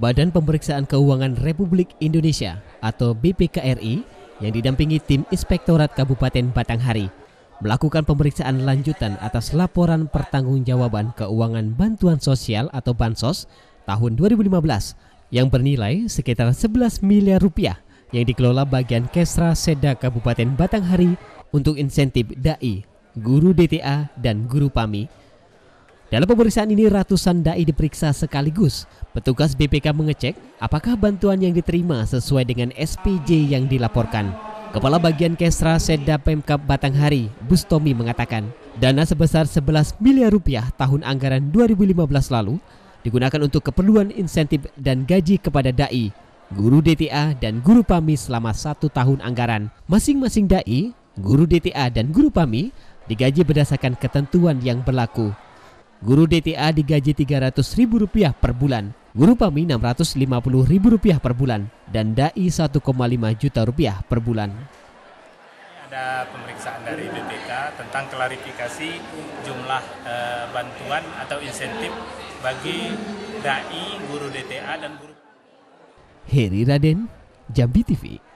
Badan Pemeriksaan Keuangan Republik Indonesia atau BPKRI yang didampingi tim Inspektorat Kabupaten Batanghari melakukan pemeriksaan lanjutan atas laporan pertanggungjawaban keuangan bantuan sosial atau Bansos tahun 2015 yang bernilai sekitar 11 miliar rupiah yang dikelola bagian Kesra Seda Kabupaten Batanghari untuk insentif DAI, guru DTA, dan guru PAMI dalam pemeriksaan ini ratusan dai diperiksa sekaligus. Petugas BPK mengecek apakah bantuan yang diterima sesuai dengan SPJ yang dilaporkan. Kepala Bagian Kesra Seda Pemkap Batanghari, Bustomi mengatakan, dana sebesar 11 miliar rupiah tahun anggaran 2015 lalu digunakan untuk keperluan insentif dan gaji kepada dai, guru DTA dan guru PAMI selama satu tahun anggaran. Masing-masing dai, guru DTA dan guru PAMI digaji berdasarkan ketentuan yang berlaku. Guru DTA digaji Rp300.000 per bulan, guru PAMI Rp650.000 per bulan, dan DAI 1,5 juta rupiah per bulan. Ada pemeriksaan dari DTK tentang klarifikasi jumlah e, bantuan atau insentif bagi DAI, guru DTA, dan guru... Heri Raden, Jambi TV.